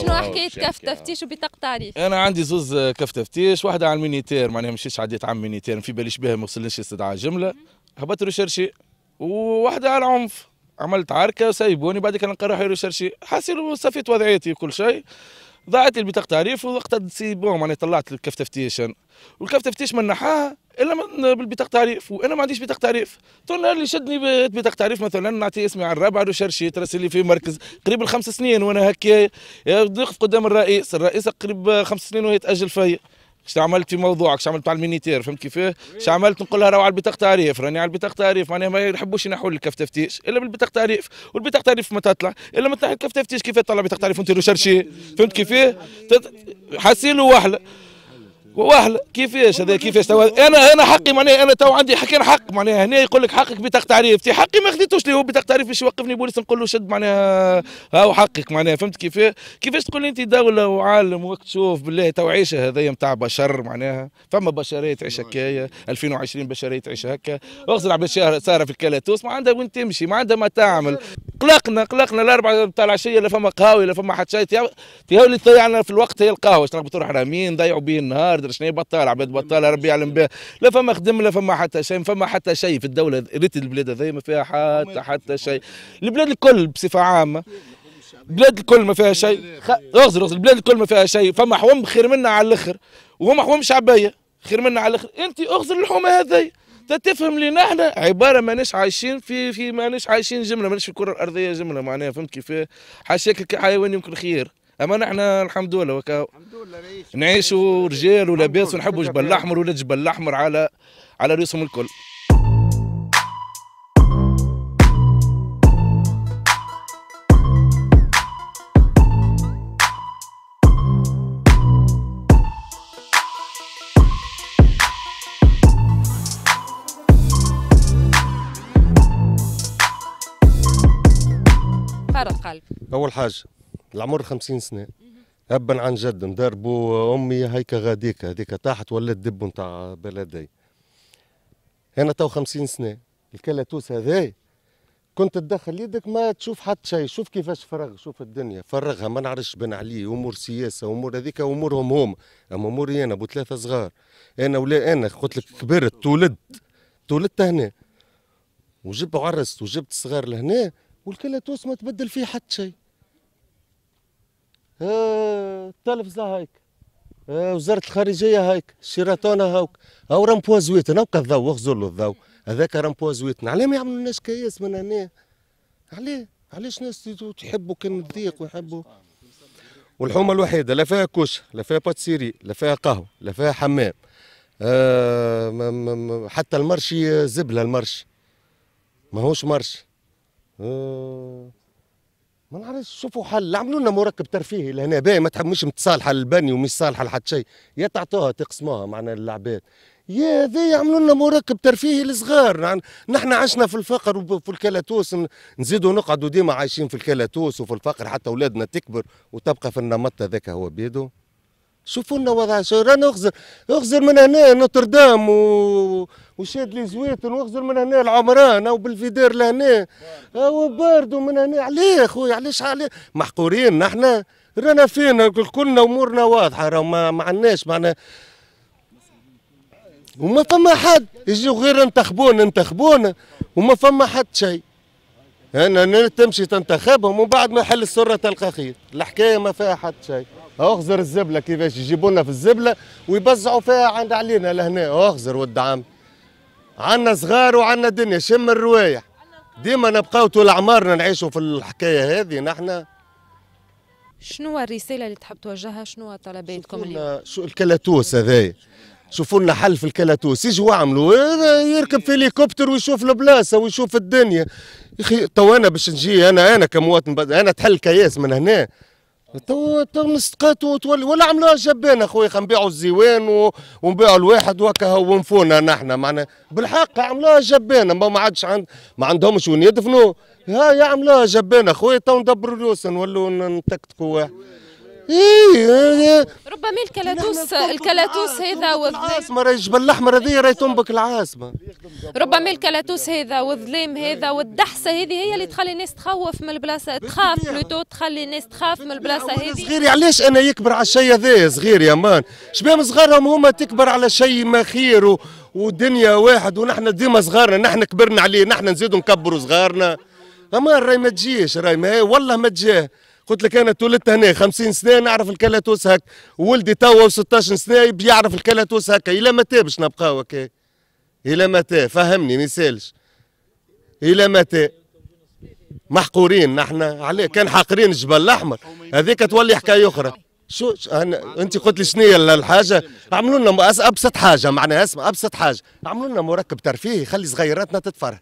شنو حكايه كف تفتيش وبطاقه تعريف؟ انا عندي زوز كف تفتيش واحده على المينيتير معناها مشيتش عديت على مينيتير في باليش بها ما وصلنيش استدعاء جمله هبطت ريشيرشي وواحده على العنف عملت عركه سايبوني بعد كان نقرا روحي ريشيرشي حاسين وصفيت وضعيتي وكل شيء ضاعت لي بطاقه تعريف وقتها سي بون معناها طلعت الكف تفتيش والكف تفتيش من نحاها الا بالبطاقه تعريف وانا ما عنديش بطاقه تعريف طول اللي شدني بطاقه تعريف مثلا نعطي اسمي على الرابع رشرشيت راسلي في مركز قريب الخمس سنين وانا هكا نقف قدام الرئيس الرئيس قريب خمس سنين وهي تاجل فيا اش عملت في موضوعك اش عملت على المينيتير فهمت كيفاه اش عملت نقول لها راهو على البطاقه تعريف راني على البطاقه تعريف معناها ما يحبوش ينحوا لك كف تفتيش الا بالبطاقه تعريف والبطاقه تعريف ما تطلع الا ما تنحي كف تفتيش كيف تطلع بطاقه تعريف وانت شرشي فهمت كيفاه حاسين وحله واحلى كيفاش هذا كيفاش تو انا انا حقي معناها انا تو عندي حكي حق معناها هنا يقول لك حقك بطاقه تعريف تي حقي ما خديتوش لي هو بطاقه تعريف باش يوقفني بوليس نقول له شد معناها هو حقك معناها فهمت كيف كيفاش تقول لي انت دوله وعالم وقت تشوف بالله تو عيشه هذا نتاع بشر معناها فما بشريه تعيش هكايا 2020 بشريه تعيش هكا اغزر عبد الشهر ساره في الكلاتوس ما عندها وين تمشي ما عندها ما تعمل قلقنا قلقنا الاربعه نتاع العشيه لا فما قهاوي لا فما حتى شيء تي اللي تضيعنا في الوقت هي القهوه تروح حرامين ضيعوا به النهار ندري شنو بطال عباد بطال ربي يعلم بها لا فما خدم لا فما حتى شيء فما حتى شيء في الدوله ريت البلاد هذه ما فيها حتى حتى شيء البلاد الكل بصفه عامه البلاد الكل ما فيها شيء اغزر اغزر البلاد الكل ما فيها شيء فما حوم خير منا على الاخر وهم حوم شعبيه خير منا على الاخر انت اغزر الحومه هذه تفهم لي نحن عباره ماناش عايشين في في ماناش عايشين جمله ماناش في الكره الارضيه جمله معناها فهمت كيف حاشاك حيوان يمكن خير اما نحن الحمد لله وكا الحمد لله نعيشوا رجال ولاباس ونحبوا جبل الاحمر ولاد جبل الاحمر على على رؤوسهم الكل فرط قلب اول حاجه العمر 50 سنه ابا عن جد ندربوا امي هيك غاديك هذيك تحت ولا الدب نتاع بلدي انا تو 50 سنه الكلاتوس هذا كنت تدخل يدك ما تشوف حتى شيء شوف كيفاش فرغ شوف الدنيا فرغها ما نعرفش بن عليه امور سياسه امور هذيك امورهم هم اما اموري انا ابو ثلاثه صغار انا ولا انا قلت لك كبرت تولدت تولدت هنا وجبت عرست وجبت الصغار لهنا والكلاتوس ما تبدل فيه حتى شيء التلفزه آه، هايك آه، وزاره الخارجيه هايك الشيراتونه هاوك أو راهم زويتنا هاو الضو وخزر له الضو هذاك راهم زويتنا علاه ما يعملوا لناش كياس من هنا علاه علاش الناس تحبوا كان الضيق ويحبوا والحومه الوحيده لا فيها كوش لا فيها باتسيري لا فيها قهوه لا فيها حمام آه، حتى المرشي زبله المرشي ماهوش مرشي آه ما نعرفش شوفوا حل عملوا لنا مركب ترفيهي لهنا باهي ما تحبوش متصالحه للبني ومش صالحه لحد شيء يا تعطوها تقسموها معنا للعباد يا ذي يعملوا لنا مركب ترفيهي لصغار نحن عشنا في الفقر وفي الكلاتوس نزيدوا نقعدوا ديما عايشين في الكلاتوس وفي الفقر حتى اولادنا تكبر وتبقى في النمط هذاك هو بيده شوفوا لنا وضع رانا اخزر اخزر من هنا نوتردام و... وشاد لي زويتن واخزر من هنا العمران او بالفيدير لهنا او باردو من هنا عليه خويا علاش عليه محقورين نحنا رانا فينا كلنا امورنا واضحه راه ما, ما عندناش معنا وما فما حد يجيو غير انتخبونا انتخبونا وما فما حد شيء انا تمشي تنتخبهم ومن بعد ما يحل السره تلقى خير الحكايه ما فيها حد شيء اخزر الزبله كيفاش يجيبوا لنا في الزبله ويبزعوا فيها عند علينا لهنا اخزر ود عم عنا صغار وعنا دنيا شم الروايح ديما نبقاو طول عمرنا نعيشوا في الحكايه هذه نحن شنو الرساله اللي تحب توجهها شنو طلباتكم اليوم شو الكلاتوس هذايا شوفوا لنا حل في الكلاتوس يجوا عملوا يركب في هليكوبتر ويشوف البلاصه ويشوف الدنيا يا اخي تو انا باش نجي انا انا كمواطن انا تحل كياس من هنا تو تو مستقات وتولي ولا عملوها جبانه خويا نبيعوا الزيوان ونبيعوا الواحد وكا ونفونا نحنا معنا بالحق عملوها جبانه ما عادش عند ما عندهمش وين يدفنوا هاي عملوها جبانه خويا تو ندبروا رؤوسنا نولوا نتكتكوا إيه، إيه. ربما الكلاتوس الكلاتوس هذا العاصمه الجبل الاحمر هذه راهي تنبك العاصمه ربما الكلاتوس هذا والظلام هذا والدحسه هذه هي اللي تخلي الناس تخوف من البلاصه تخاف بلوتو تخلي الناس تخاف من البلاصه هذه صغيري علاش انا يكبر على الشيء هذا صغير يا مان شباب صغارهم هما تكبر على شيء ما خير ودنيا والدنيا واحد ونحن ديما صغارنا نحن كبرنا عليه نحن نزيدوا نكبروا صغارنا اما راي ما تجيش راي ما والله ما تجيش قلت لك انا تولدت هنا 50 سنه نعرف الكلاتوس هكا ولدي توا 16 سنه بيعرف الكلاتوس هكا الى متى باش نبقاو هكا الى متى فهمني ما يسالش الى متى محقورين نحن عليه كان حاقرين الجبل الاحمر هذيك تولي حكايه اخرى شو أنا انت قلت لي شنو الحاجه عملوا لنا ابسط حاجه معناها اسمع ابسط حاجه عملوا لنا مركب ترفيهي خلي صغيراتنا تتفرح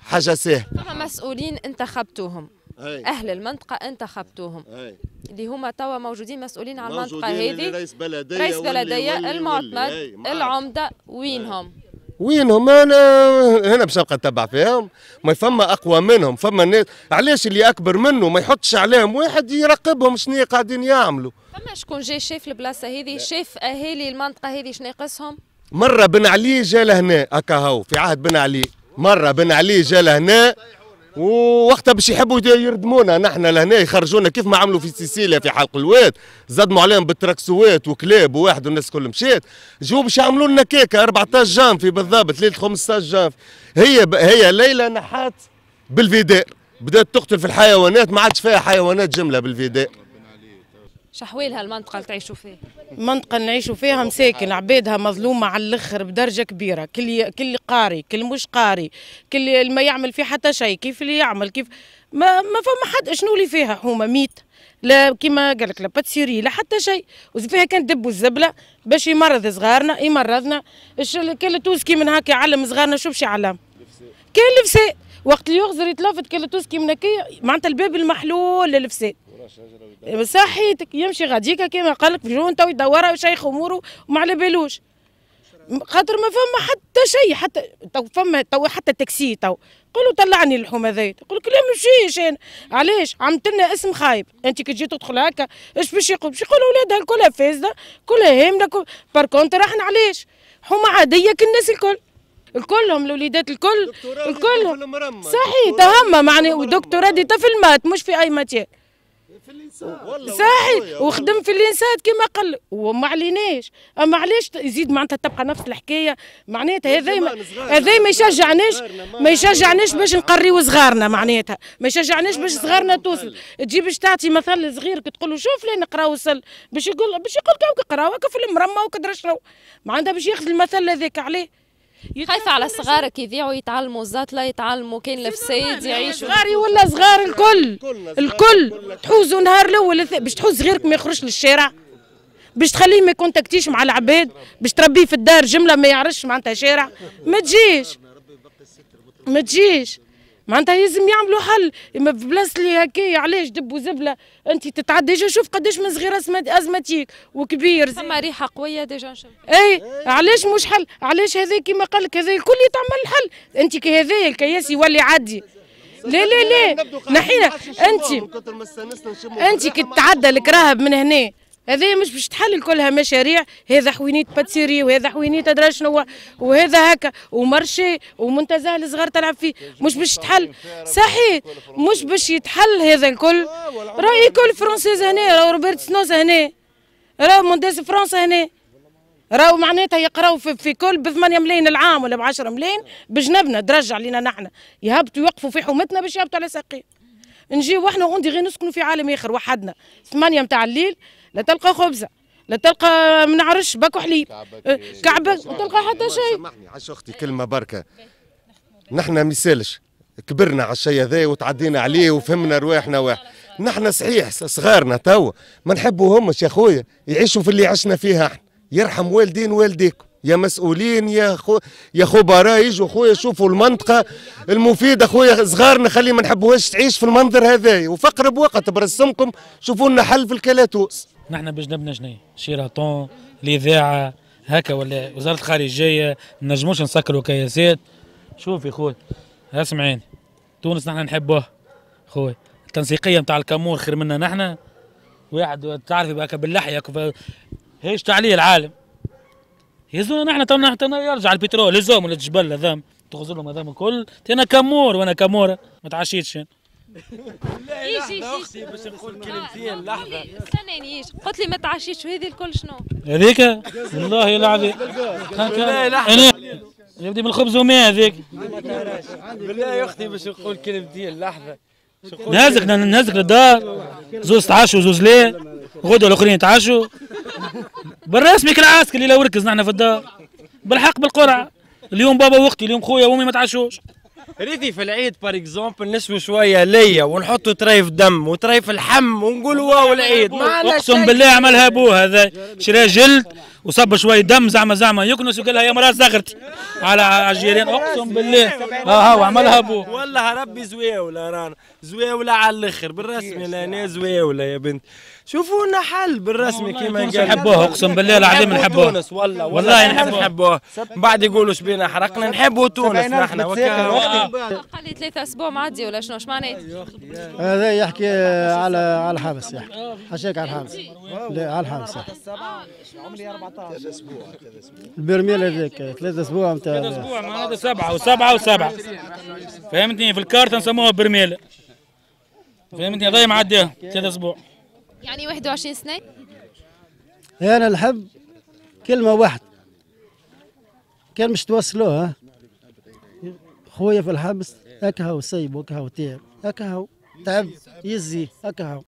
حاجه سهله مسؤولين انتخبتوهم أي. اهل المنطقه انتخبتوهم أي. اللي هما توا موجودين مسؤولين على المنطقه هذه رئيس بلديه رئيس بلديه المعتمد العمده وينهم وينهم انا هنا بشبقه نتبع فيهم ما فما اقوى منهم فما ناس علاش اللي اكبر منه ما يحطش عليهم واحد يراقبهم شنو قاعدين يعملوا فما شكون جاي شاف البلاصه هذه شاف اهالي المنطقه هذه شنو يقصهم مره بن علي جا لهنا اكا هو في عهد بن علي مره بن علي جا لهنا ووقتها باش يحبوا يردمونا نحن لهنا يخرجونا كيف ما عملوا في سيسيليا في حلق الواد زدموا عليهم بالتراكسوات وكلاب وواحد والناس الكل مشات جو باش يعملوا لنا كيكه 14 جانفي بالضبط ليله 15 جانفي هي هي ليله نحات بالفيداء بدات تقتل في الحيوانات ما عادش فيها حيوانات جمله بالفيداء شحوالها المنطقة اللي تعيشوا فيها المنطقه اللي نعيشوا فيها مساكن عبادها مظلومه على الاخر بدرجه كبيره كل كل قاري كل مش قاري كل اللي ما يعمل فيه حتى شيء كيف اللي يعمل كيف ما ما فما حد شنو اللي فيها حومه ميت لا كيما قال لك لا باتسيري لا حتى شيء وفيها كان دب الزبله باش يمرض صغارنا يمرضنا كان التوسكي من هكا يعلم صغارنا شو باش يعلم كان الفساد وقت اللي يغزر يتلفت كان التوسكي من هكا معناتها الباب المحلول للفساد يعني صحيتك يمشي غاديك كما قال لك جون تو يدورها وشيخ اموره وما على بالوش خاطر ما فما حتى شيء حتى تو فما تو حتى تاكسي تو قولوا طلعني اللحوم هذايا يقول لك لا ما فيش انا علاش عملت لنا اسم خايب انت كي تجي تدخل هكا اش باش يقولوا باش يقول اولادها كلها فاسده كلها هامله كل... بار كونتر احنا علاش حومه عاديه كالناس الكل الكلهم الوليدات الكل الكل صحيح تهمه معني ودكتوراه دي في المات مش في اي ماتير في الانسان صحيح وخدم في الانسان كما قال وما عليناش اما أه، علاش يزيد معناتها تبقى نفس الحكايه معناتها هذا ما هذا ما يشجعناش ما يشجعناش باش نقريو صغارنا معناتها ما يشجعناش باش صغارنا توصل تجي باش تعطي مثل صغير تقول له شوف لين نقرا وصل باش يقول باش يقول كاو قراوك في المرمى وكدرشرو معناتها باش ياخذ المثل هذاك عليه خايفة على صغارك يضيعوا يتعلموا الزات لا يتعلموا كاين الفساد يعيشوا صغاري ولا صغار الكل الكل تحوزوا نهار الاول باش تحوز غيرك ما يخرجش للشارع باش تخليه ما يكونتاكتيش مع العباد باش تربيه في الدار جمله ما يعرفش معناتها شارع ما تجيش ما تجيش معناتها لازم يعملوا حل في بلاصه اللي هكايا علاش دب وزبله انت تتعدى ديجا شوف قداش من صغير ازماتيك وكبير ثم ريحه قويه ديجا نشوف اي علاش مش حل علاش هذا كيما قال لك هذا الكل يتعمل الحل انت كي هذا الكياس يولي عادي لا لا لا نحينا انت انت كي تعدى الكراهب من هنا هذا مش باش تحل كلها مشاريع هذا حوينيت باتسيري وهذا حوينيت ادرا شنو وهذا هكا ومرشي ومنتزه الصغار تلعب فيه مش باش تحل صحيح مش باش يتحل هذا الكل راهي كل فرونسيز هنا راهو روبرت سنوز هنا راهو مونديز فرنسا هنا راهو معناتها يقراو في, في كل ب 8 ملايين العام ولا ب 10 ملايين بجنبنا درجع علينا نحن يهبطوا يوقفوا في حومتنا باش يهبطوا على ساقين نجيو احنا وندي غير نسكنوا في عالم اخر وحدنا 8 متاع الليل لا تلقى خبزه لا تلقى من عرش باكو حليب كعبة لا أه، تلقى حتى شيء سامحني عش اختي كلمه بركه نحن ما يسالش كبرنا على الشيء هذا وتعدينا عليه وفهمنا رواحنا واحد نحن صحيح صغارنا توا ما نحبوهمش يا خويا يعيشوا في اللي عشنا فيها احنا يرحم والدين والديكم يا مسؤولين يا خو يا خبراء يجوا خويا شوفوا المنطقه المفيده خويا صغارنا خلي ما نحبوهاش تعيش في المنظر هذا وفقر بوقت برسمكم شوفوا لنا حل في الكلاتوس نحن بجنبنا جنيه شيراتون الاذاعه هكا ولا وزاره الخارجيه ما نجموش نسكروا كياسات شوف يا خويا اسمعيني تونس نحن نحبوها خويا التنسيقيه نتاع الكامور خير منا نحن واحد تعرف هكا باللحيه هيش عليه العالم يهزونا نحن تونا تونا يرجع البترول ولا الجبل هذام تغزلهم هذام الكل تينا كامور وانا كاموره ما تعشيتش لا لحظه اختي باش نقول آه، كلمتين لحظه آه، ايش قلت لي ما تعشيش وهذه الكل شنو هذيك والله العظيم يبدي من الخبز وماء هذيك بالله يا اختي باش نقول كلمتين لحظه نهزك نهزك للدار زوز تعشوا زوز لا غدوه الاخرين تعشوا بالرسمي كالعسكر اللي لو ركزنا احنا في الدار بالحق بالقرعه اليوم بابا واختي اليوم خويا وامي ما تعشوش ريدي في العيد بار اكزومبل نشوي شويه ليا ونحطوا طريف دم وطريف الحم ونقول واو العيد اقسم بالله عملها ابوه هذا شرا جلد وصب شويه دم زعما زعما يكنس وقال لها يا مراه زغرتي على الجيران اقسم بالله آه، ها هو عملها ابوه والله ربي زويوله رانا زويوله على الاخر بالرسمي لان زويوله يا بنت شوفوا لنا حل بالرسمي كيما قال نحبوها اقسم بالله العظيم نحبوها تونس والله والله نحبوها من بعد يقولوا شبينا حرقنا نحبوا تونس نحن قال ثلاثة اسبوع معدي ولا شنو اش هذا يحكي على على الحبس يحكي حشاك على الحبس لا على الحبس آه، عمري البرميل هذاك ثلاثة اسبوع نتاع ثلاثة اسبوع معناتها سبعه وسبعه وسبعه فهمتني في الكارت نسموها برميل فهمتني هذايا طيب معديها ثلاثة اسبوع يعني 21 سنه انا الحب كلمه واحده كان مش توصلوها خويا في الحبس هكا هو سيب هكا هو تعب هكا هو تعب يزي هكا هو